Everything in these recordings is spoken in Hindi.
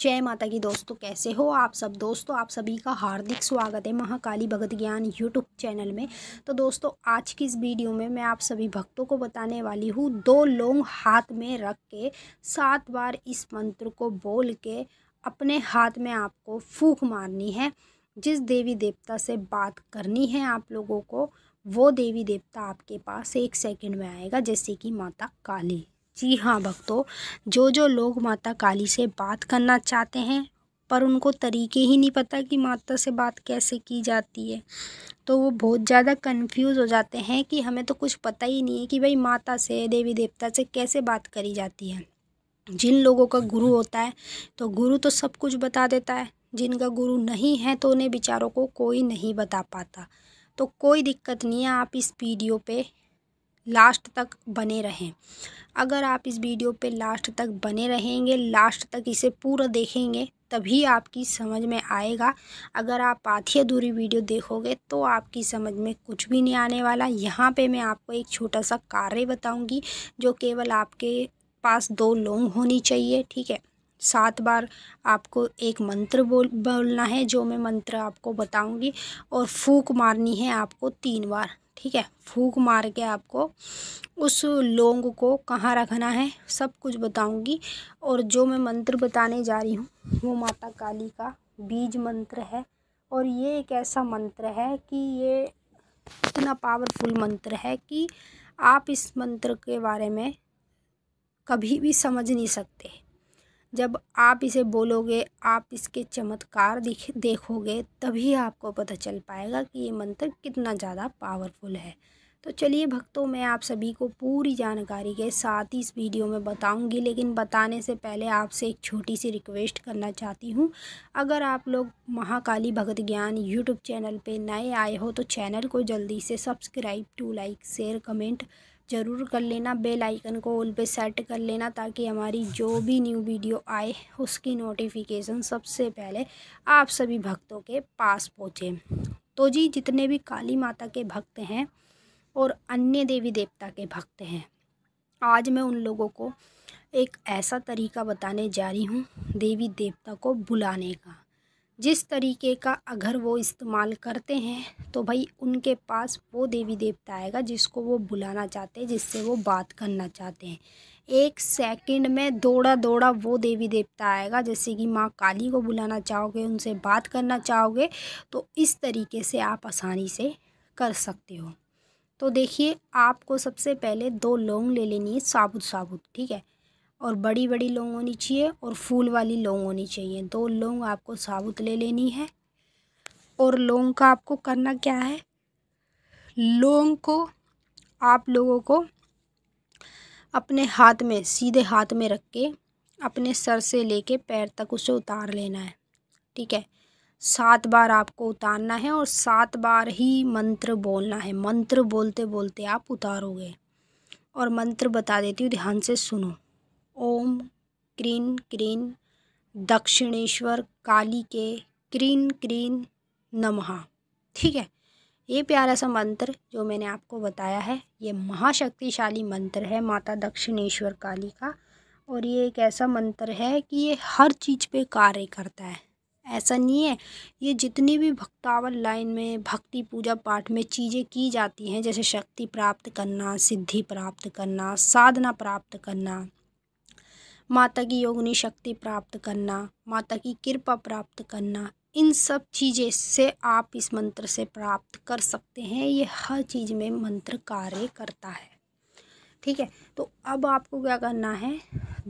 जय माता की दोस्तों कैसे हो आप सब दोस्तों आप सभी का हार्दिक स्वागत है महाकाली भगत ज्ञान यूट्यूब चैनल में तो दोस्तों आज की इस वीडियो में मैं आप सभी भक्तों को बताने वाली हूँ दो लोंग हाथ में रख के सात बार इस मंत्र को बोल के अपने हाथ में आपको फूक मारनी है जिस देवी देवता से बात करनी है आप लोगों को वो देवी देवता आपके पास एक सेकेंड में आएगा जैसे कि माता काली जी हाँ भक्तों जो जो लोग माता काली से बात करना चाहते हैं पर उनको तरीके ही नहीं पता कि माता से बात कैसे की जाती है तो वो बहुत ज़्यादा कंफ्यूज हो जाते हैं कि हमें तो कुछ पता ही नहीं है कि भाई माता से देवी देवता से कैसे बात करी जाती है जिन लोगों का गुरु होता है तो गुरु तो सब कुछ बता देता है जिनका गुरु नहीं है तो उन्हें बेचारों को कोई नहीं बता पाता तो कोई दिक्कत नहीं है आप इस वीडियो पे लास्ट तक बने रहें अगर आप इस वीडियो पे लास्ट तक बने रहेंगे लास्ट तक इसे पूरा देखेंगे तभी आपकी समझ में आएगा अगर आप आधी अधूरी वीडियो देखोगे तो आपकी समझ में कुछ भी नहीं आने वाला यहाँ पे मैं आपको एक छोटा सा कार्य बताऊँगी जो केवल आपके पास दो लोंग होनी चाहिए ठीक है सात बार आपको एक मंत्र बोल बोलना है जो मैं मंत्र आपको बताऊंगी और फूक मारनी है आपको तीन बार ठीक है फूक मार के आपको उस लोंग को कहाँ रखना है सब कुछ बताऊंगी और जो मैं मंत्र बताने जा रही हूँ वो माता काली का बीज मंत्र है और ये एक ऐसा मंत्र है कि ये इतना पावरफुल मंत्र है कि आप इस मंत्र के बारे में कभी भी समझ नहीं सकते जब आप इसे बोलोगे आप इसके चमत्कार दिख देखोगे तभी आपको पता चल पाएगा कि ये मंत्र कितना ज़्यादा पावरफुल है तो चलिए भक्तों मैं आप सभी को पूरी जानकारी के साथ ही इस वीडियो में बताऊंगी लेकिन बताने से पहले आपसे एक छोटी सी रिक्वेस्ट करना चाहती हूँ अगर आप लोग महाकाली भगत ज्ञान यूट्यूब चैनल पर नए आए हो तो चैनल को जल्दी से subscribe to like share comment ज़रूर कर लेना बेल आइकन को ऑल पे सेट कर लेना ताकि हमारी जो भी न्यू वीडियो आए उसकी नोटिफिकेशन सबसे पहले आप सभी भक्तों के पास पहुँचे तो जी जितने भी काली माता के भक्त हैं और अन्य देवी देवता के भक्त हैं आज मैं उन लोगों को एक ऐसा तरीका बताने जा रही हूँ देवी देवता को बुलाने का जिस तरीके का अगर वो इस्तेमाल करते हैं तो भाई उनके पास वो देवी देवता आएगा जिसको वो बुलाना चाहते हैं जिससे वो बात करना चाहते हैं एक सेकंड में दौड़ा दौड़ा वो देवी देवता आएगा जैसे कि माँ काली को बुलाना चाहोगे उनसे बात करना चाहोगे तो इस तरीके से आप आसानी से कर सकते हो तो देखिए आपको सबसे पहले दो लौंग ले लेनी है साबुत साबुत ठीक है और बड़ी बड़ी लौंग होनी चाहिए और फूल वाली लौंग होनी चाहिए दो लौंग आपको साबुत ले लेनी है और लौंग का आपको करना क्या है लौंग को आप लोगों को अपने हाथ में सीधे हाथ में रख के अपने सर से लेके पैर तक उसे उतार लेना है ठीक है सात बार आपको उतारना है और सात बार ही मंत्र बोलना है मंत्र बोलते बोलते आप उतारोगे और मंत्र बता देती हूँ ध्यान से सुनो ओम क्रीन क्रीन दक्षिणेश्वर काली के क्रीन क्रीन नमः ठीक है ये प्यारा सा मंत्र जो मैंने आपको बताया है ये महाशक्तिशाली मंत्र है माता दक्षिणेश्वर काली का और ये एक ऐसा मंत्र है कि ये हर चीज़ पे कार्य करता है ऐसा नहीं है ये जितनी भी भक्तावल लाइन में भक्ति पूजा पाठ में चीज़ें की जाती हैं जैसे शक्ति प्राप्त करना सिद्धि प्राप्त करना साधना प्राप्त करना माता की योगनी शक्ति प्राप्त करना माता की कृपा प्राप्त करना इन सब चीज़ें से आप इस मंत्र से प्राप्त कर सकते हैं ये हर चीज़ में मंत्र कार्य करता है ठीक है तो अब आपको क्या करना है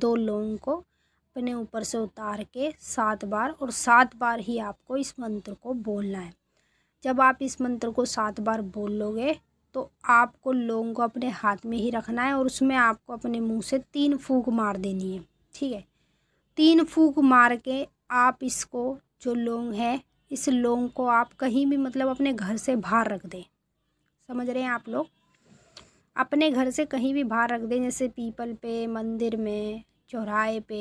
दो लोगों को अपने ऊपर से उतार के सात बार और सात बार ही आपको इस मंत्र को बोलना है जब आप इस मंत्र को सात बार बोल लोगे तो आपको लोगों को अपने हाथ में ही रखना है और उसमें आपको अपने मुंह से तीन फूक मार देनी है ठीक है तीन फूक मार के आप इसको जो लोंग है इस लोंग को आप कहीं भी मतलब अपने घर से बाहर रख दें समझ रहे हैं आप लोग अपने घर से कहीं भी बाहर रख दें जैसे पीपल पे मंदिर में चौराहे पे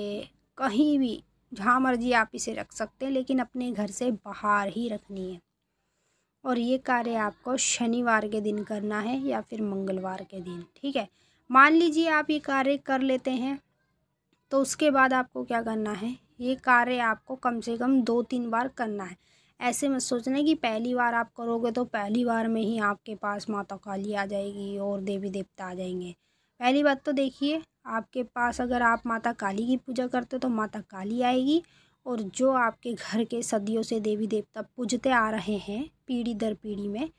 कहीं भी जहाँ मर्जी आप इसे रख सकते हैं लेकिन अपने घर से बाहर ही रखनी है और ये कार्य आपको शनिवार के दिन करना है या फिर मंगलवार के दिन ठीक है मान लीजिए आप ये कार्य कर लेते हैं तो उसके बाद आपको क्या करना है ये कार्य आपको कम से कम दो तीन बार करना है ऐसे मत सोचना कि पहली बार आप करोगे तो पहली बार में ही आपके पास माता काली आ जाएगी और देवी देवता आ जाएंगे पहली बात तो देखिए आपके पास अगर आप माता काली की पूजा करते हो तो माता काली आएगी और जो आपके घर के सदियों से देवी देवता पूजते आ रहे हैं पीढ़ी दर पीढ़ी में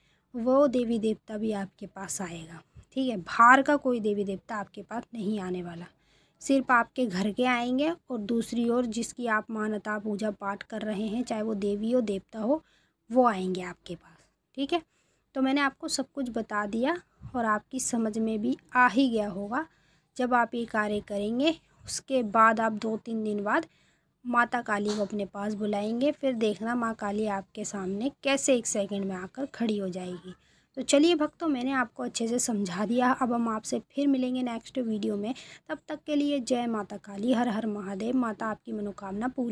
वो देवी देवता भी आपके पास आएगा ठीक है बाहर का कोई देवी देवता आपके पास नहीं आने वाला सिर्फ आपके घर के आएंगे और दूसरी ओर जिसकी आप मान्यता पूजा पाठ कर रहे हैं चाहे वो देवी हो देवता हो वो आएंगे आपके पास ठीक है तो मैंने आपको सब कुछ बता दिया और आपकी समझ में भी आ ही गया होगा जब आप ये कार्य करेंगे उसके बाद आप दो तीन दिन बाद माता काली को अपने पास बुलाएंगे फिर देखना माँ काली आपके सामने कैसे एक सेकंड में आकर खड़ी हो जाएगी तो चलिए भक्तों तो मैंने आपको अच्छे से समझा दिया अब हम आपसे फिर मिलेंगे नेक्स्ट वीडियो में तब तक के लिए जय माता काली हर हर महादेव माता आपकी मनोकामना पूरी